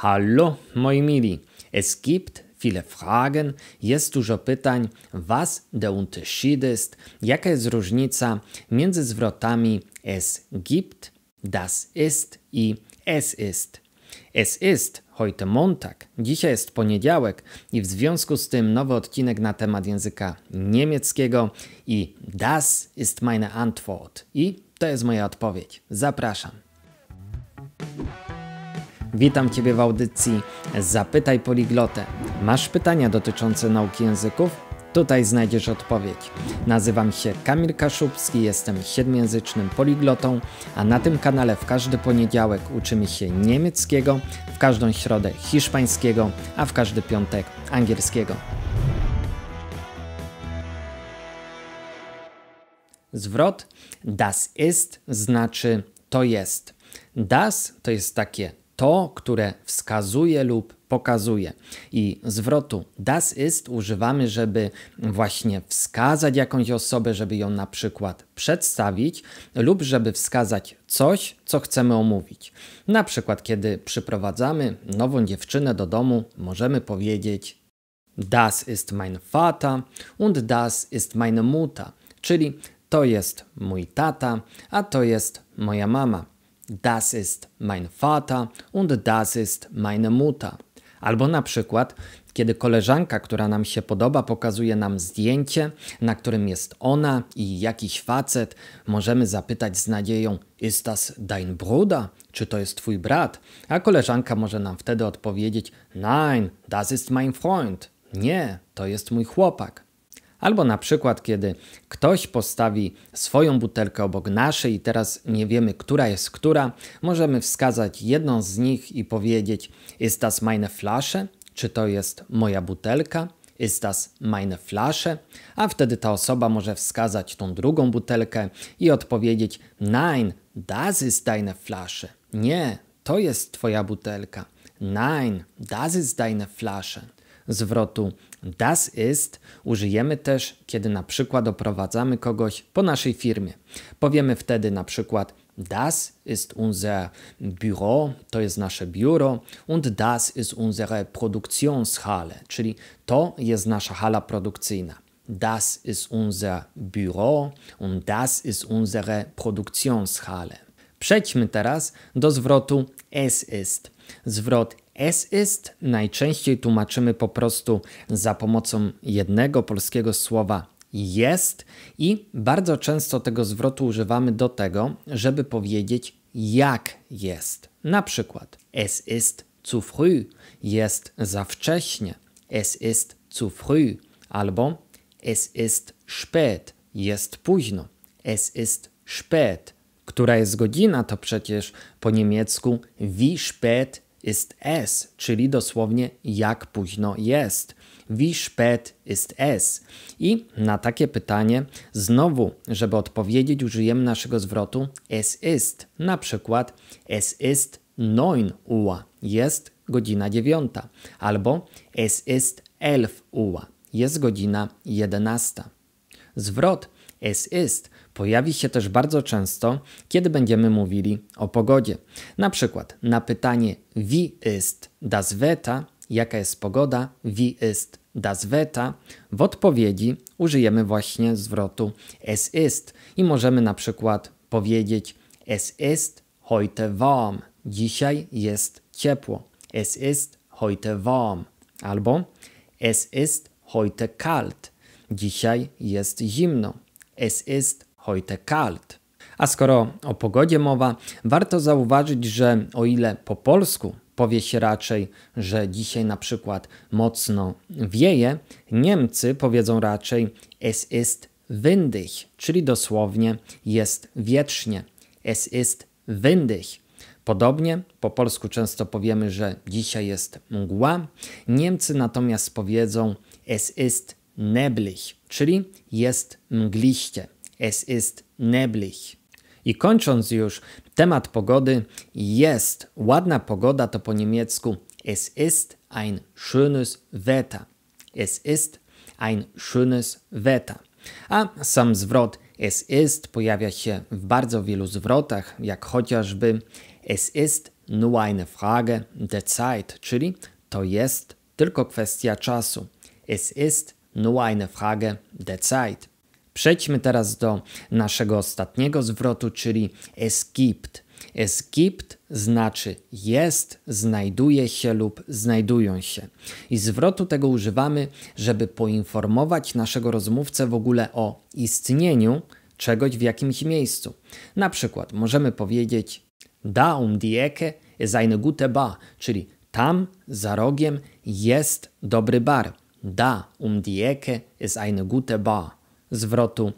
Hallo, moi mili. Es gibt viele Fragen, jest dużo pytań, was der Unterschied ist, jaka jest różnica między zwrotami es gibt, das ist i es ist. Es ist heute Montag, dzisiaj jest poniedziałek i w związku z tym nowy odcinek na temat języka niemieckiego i das ist meine Antwort i to jest moja odpowiedź. Zapraszam. Witam Ciebie w audycji Zapytaj Poliglotę. Masz pytania dotyczące nauki języków? Tutaj znajdziesz odpowiedź. Nazywam się Kamil Kaszubski, jestem siedmjęzycznym poliglotą, a na tym kanale w każdy poniedziałek uczymy się niemieckiego, w każdą środę hiszpańskiego, a w każdy piątek angielskiego. Zwrot das ist znaczy to jest. Das to jest takie to, które wskazuje lub pokazuje. I zwrotu das ist używamy, żeby właśnie wskazać jakąś osobę, żeby ją na przykład przedstawić lub żeby wskazać coś, co chcemy omówić. Na przykład, kiedy przyprowadzamy nową dziewczynę do domu, możemy powiedzieć Das ist mein Vater und das ist meine Mutter, czyli to jest mój tata, a to jest moja mama. Das ist mein Vater und das ist meine Mutter. Albo na przykład, kiedy koleżanka, która nam się podoba, pokazuje nam zdjęcie, na którym jest ona i jakiś facet, możemy zapytać z nadzieją: Ist das dein Bruder? Czy to jest twój brat? A koleżanka może nam wtedy odpowiedzieć: Nein, das ist mein Freund. Nie, to jest mój chłopak. Albo na przykład, kiedy ktoś postawi swoją butelkę obok naszej i teraz nie wiemy, która jest która, możemy wskazać jedną z nich i powiedzieć: Ist das meine Flasche? Czy to jest moja butelka? Ist das meine Flasche? A wtedy ta osoba może wskazać tą drugą butelkę i odpowiedzieć: Nein, das ist deine Flasche. Nie, to jest twoja butelka. Nein, das ist deine Flasche zwrotu das ist użyjemy też, kiedy na przykład oprowadzamy kogoś po naszej firmie. Powiemy wtedy na przykład Das ist unser Büro, to jest nasze biuro, und das ist unsere Produktionshalle, czyli to jest nasza hala produkcyjna. Das ist unser Büro und das ist unsere Produktionshalle. Przejdźmy teraz do zwrotu es ist. Zwrot es ist najczęściej tłumaczymy po prostu za pomocą jednego polskiego słowa jest i bardzo często tego zwrotu używamy do tego, żeby powiedzieć jak jest. Na przykład es ist zu früh jest za wcześnie, es ist zu früh albo es ist spät jest późno, es ist spät. Która jest godzina to przecież po niemiecku wie spät ist es, czyli dosłownie jak późno jest. Wie spät ist es? I na takie pytanie znowu, żeby odpowiedzieć, użyjemy naszego zwrotu es ist. Na przykład es ist neun Uhr. Jest godzina dziewiąta, Albo es ist elf Uhr. Jest godzina jedenasta. Zwrot es ist pojawi się też bardzo często, kiedy będziemy mówili o pogodzie. Na przykład na pytanie wie ist das Wetter, jaka jest pogoda, wie ist das Wetter, w odpowiedzi użyjemy właśnie zwrotu es ist i możemy na przykład powiedzieć es ist heute warm, dzisiaj jest ciepło, es ist heute warm, albo es ist heute kalt, dzisiaj jest zimno, es ist heute kalt. A skoro o pogodzie mowa, warto zauważyć, że o ile po polsku powie się raczej, że dzisiaj na przykład mocno wieje, Niemcy powiedzą raczej es ist windig, czyli dosłownie jest wietrznie. Es ist windig. Podobnie po polsku często powiemy, że dzisiaj jest mgła. Niemcy natomiast powiedzą es ist neblig, czyli jest mgliście. Es ist neblich. I kończąc już temat pogody, jest ładna pogoda to po niemiecku es ist ein schönes Wetter. Es ist ein schönes Wetter. A sam zwrot es ist pojawia się w bardzo wielu zwrotach, jak chociażby es ist nur eine Frage der Zeit, czyli to jest tylko kwestia czasu. Es ist nur eine Frage der Zeit. Przejdźmy teraz do naszego ostatniego zwrotu, czyli es gibt. Es gibt znaczy jest, znajduje się lub znajdują się. I zwrotu tego używamy, żeby poinformować naszego rozmówcę w ogóle o istnieniu czegoś w jakimś miejscu. Na przykład możemy powiedzieć Da um die Ecke ist eine gute Bar, czyli tam za rogiem jest dobry bar. Da um die Ecke ist eine gute Bar zwrotu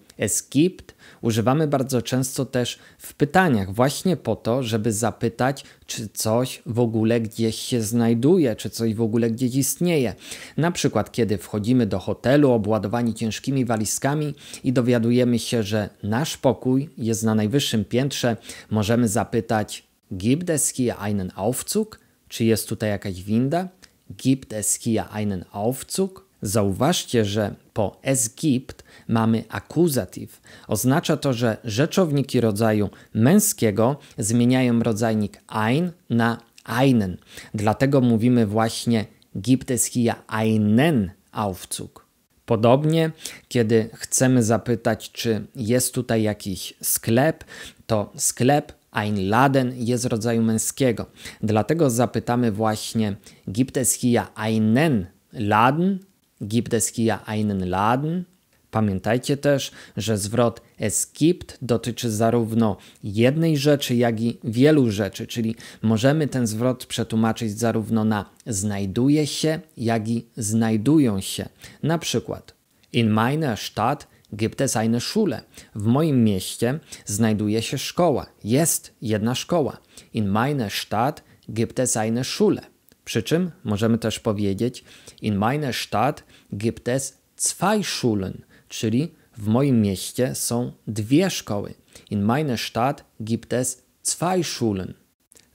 gibt” używamy bardzo często też w pytaniach, właśnie po to, żeby zapytać, czy coś w ogóle gdzieś się znajduje, czy coś w ogóle gdzieś istnieje. Na przykład, kiedy wchodzimy do hotelu obładowani ciężkimi walizkami i dowiadujemy się, że nasz pokój jest na najwyższym piętrze, możemy zapytać: Gibt es hier einen Aufzug? Czy jest tutaj jakaś winda? Gibt es hier einen Aufzug? Zauważcie, że po gibt mamy akuzatyw. Oznacza to, że rzeczowniki rodzaju męskiego zmieniają rodzajnik ein na einen. Dlatego mówimy właśnie gibt es hier einen Aufzug. Podobnie, kiedy chcemy zapytać, czy jest tutaj jakiś sklep, to sklep ein Laden jest rodzaju męskiego. Dlatego zapytamy właśnie gibt es hier einen Laden gibt es hier einen Laden. Pamiętajcie też, że zwrot es gibt dotyczy zarówno jednej rzeczy, jak i wielu rzeczy, czyli możemy ten zwrot przetłumaczyć zarówno na znajduje się, jak i znajdują się. Na przykład in meiner Stadt gibt es eine Schule. W moim mieście znajduje się szkoła. Jest jedna szkoła. In meiner Stadt gibt es eine Schule. Przy czym możemy też powiedzieć, in meine Stadt gibt es zwei Schulen, czyli w moim mieście są dwie szkoły. In meine Stadt gibt es zwei Schulen.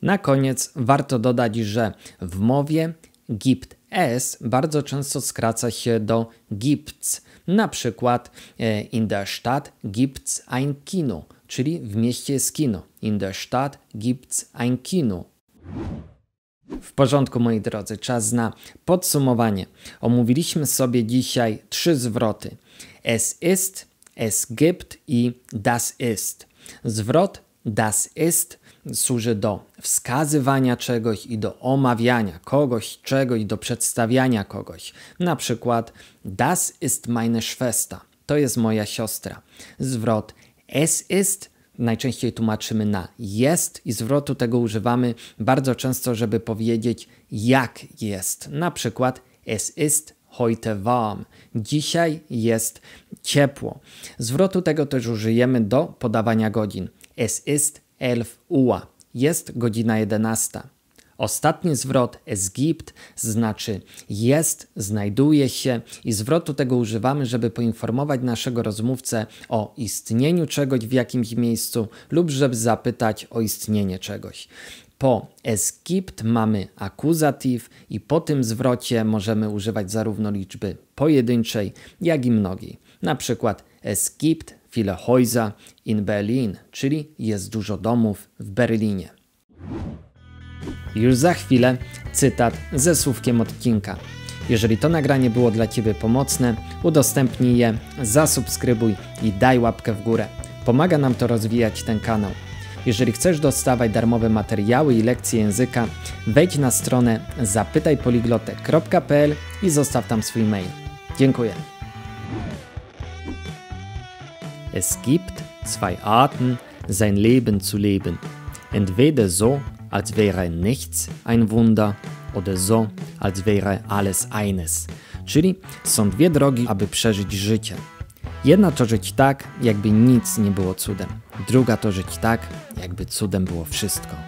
Na koniec warto dodać, że w mowie gibt es bardzo często skraca się do gibt's. Na przykład e, in der Stadt gibt's ein Kino, czyli w mieście jest kino. In der Stadt gibt's ein Kino. W porządku, moi drodzy, czas na podsumowanie. Omówiliśmy sobie dzisiaj trzy zwroty: es ist, es gibt i das ist. Zwrot das ist służy do wskazywania czegoś i do omawiania kogoś, czegoś, do przedstawiania kogoś. Na przykład das ist meine Schwester. To jest moja siostra. Zwrot es ist najczęściej tłumaczymy na jest i zwrotu tego używamy bardzo często, żeby powiedzieć jak jest. Na przykład es ist heute warm. Dzisiaj jest ciepło. Zwrotu tego też użyjemy do podawania godzin. Es ist elf Uhr. Jest godzina 11. Ostatni zwrot gibt” znaczy jest, znajduje się i zwrotu tego używamy, żeby poinformować naszego rozmówcę o istnieniu czegoś w jakimś miejscu lub żeby zapytać o istnienie czegoś. Po gibt” mamy akuzatyw i po tym zwrocie możemy używać zarówno liczby pojedynczej, jak i mnogiej. Na przykład gibt viele Häuser in Berlin, czyli jest dużo domów w Berlinie. Już za chwilę cytat ze słówkiem od Jeżeli to nagranie było dla Ciebie pomocne, udostępnij je, zasubskrybuj i daj łapkę w górę. Pomaga nam to rozwijać ten kanał. Jeżeli chcesz dostawać darmowe materiały i lekcje języka, wejdź na stronę zapytajpoliglotę.pl i zostaw tam swój mail. Dziękuję. Es gibt zwei Arten, sein Leben zu leben. Entweder so, als wäre nichts ein Wunder oder so, als wäre alles eines. Czyli są dwie drogi, aby przeżyć życie. Jedna to żyć tak, jakby nic nie było cudem. Druga to żyć tak, jakby cudem było wszystko.